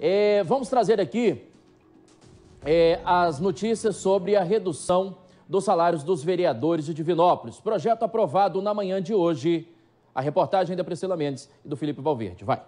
É, vamos trazer aqui é, as notícias sobre a redução dos salários dos vereadores de Divinópolis. Projeto aprovado na manhã de hoje. A reportagem é da Priscila Mendes e do Felipe Valverde. Vai.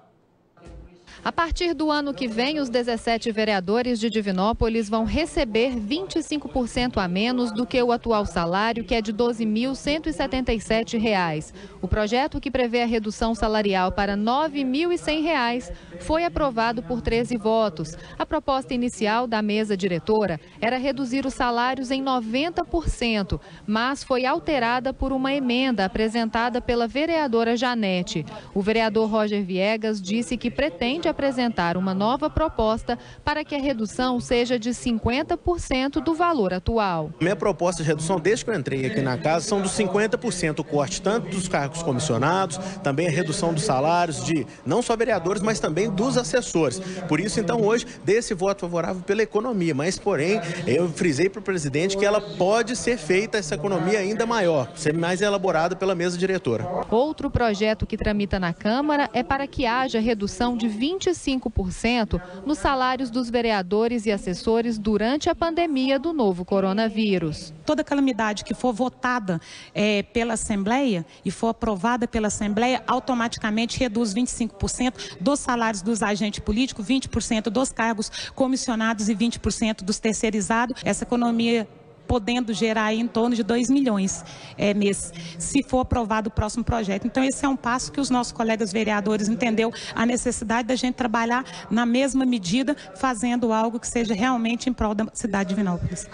A partir do ano que vem, os 17 vereadores de Divinópolis vão receber 25% a menos do que o atual salário, que é de R$ 12.177. O projeto que prevê a redução salarial para R$ 9.100 foi aprovado por 13 votos. A proposta inicial da mesa diretora era reduzir os salários em 90%, mas foi alterada por uma emenda apresentada pela vereadora Janete. O vereador Roger Viegas disse que pretende apresentar uma nova proposta para que a redução seja de 50% do valor atual. Minha proposta de redução, desde que eu entrei aqui na casa, são dos 50% o corte, tanto dos cargos comissionados, também a redução dos salários de não só vereadores, mas também dos assessores. Por isso, então, hoje, desse voto favorável pela economia, mas, porém, eu frisei para o presidente que ela pode ser feita, essa economia ainda maior, ser mais elaborada pela mesa diretora. Outro projeto que tramita na Câmara é para que haja redução de 20 25% nos salários dos vereadores e assessores durante a pandemia do novo coronavírus. Toda calamidade que for votada é, pela Assembleia e for aprovada pela Assembleia, automaticamente reduz 25% dos salários dos agentes políticos, 20% dos cargos comissionados e 20% dos terceirizados. Essa economia podendo gerar em torno de 2 milhões é, mês, se for aprovado o próximo projeto. Então, esse é um passo que os nossos colegas vereadores entendeu a necessidade da gente trabalhar na mesma medida, fazendo algo que seja realmente em prol da cidade de Vinópolis.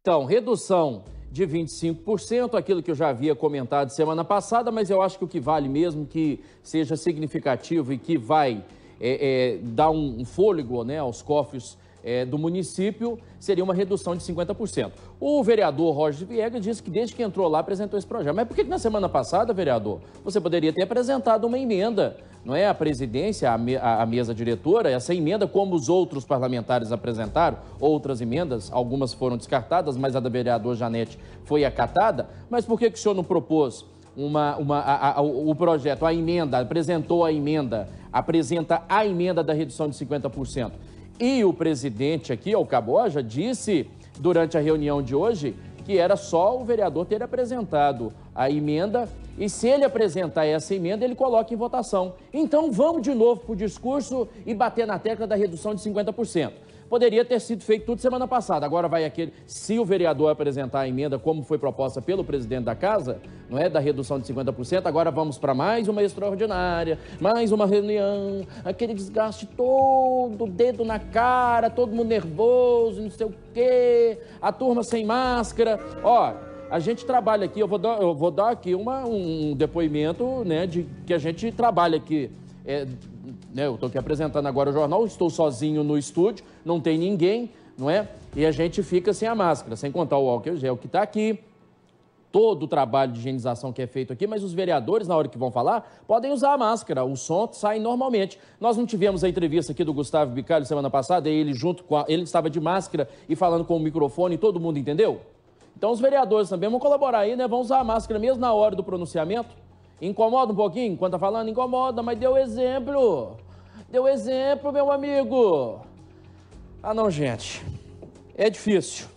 Então, redução de 25%, aquilo que eu já havia comentado semana passada, mas eu acho que o que vale mesmo que seja significativo e que vai é, é, dar um, um fôlego né, aos cofres é, do município, seria uma redução de 50%. O vereador Roger Viegas disse que desde que entrou lá apresentou esse projeto. Mas por que, que na semana passada, vereador, você poderia ter apresentado uma emenda não é a presidência, a, me, a, a, mesa diretora, essa emenda, como os outros parlamentares apresentaram, outras emendas, algumas foram descartadas, mas a da vereadora Janete foi acatada. Mas por que, que o senhor não propôs uma, uma, a, a, o projeto, a emenda, apresentou a emenda, apresenta a emenda da redução de 50%. E o presidente aqui, o Caboja, disse durante a reunião de hoje que era só o vereador ter apresentado a emenda e se ele apresentar essa emenda, ele coloca em votação. Então vamos de novo para o discurso e bater na tecla da redução de 50%. Poderia ter sido feito tudo semana passada. Agora vai aquele. Se o vereador apresentar a emenda como foi proposta pelo presidente da casa, não é? Da redução de 50%, agora vamos para mais uma extraordinária, mais uma reunião, aquele desgaste todo, dedo na cara, todo mundo nervoso, não sei o quê, a turma sem máscara. Ó, a gente trabalha aqui, eu vou dar, eu vou dar aqui uma, um depoimento né, de que a gente trabalha aqui. É, né, eu estou aqui apresentando agora o jornal, estou sozinho no estúdio, não tem ninguém, não é? E a gente fica sem a máscara, sem contar o é gel que está aqui, todo o trabalho de higienização que é feito aqui, mas os vereadores, na hora que vão falar, podem usar a máscara, o som sai normalmente. Nós não tivemos a entrevista aqui do Gustavo Bicalho semana passada, ele junto com a, ele estava de máscara e falando com o microfone, todo mundo entendeu? Então os vereadores também vão colaborar aí, né? Vão usar a máscara mesmo na hora do pronunciamento. Incomoda um pouquinho? Enquanto tá falando, incomoda, mas deu exemplo. Deu exemplo, meu amigo. Ah não, gente. É difícil.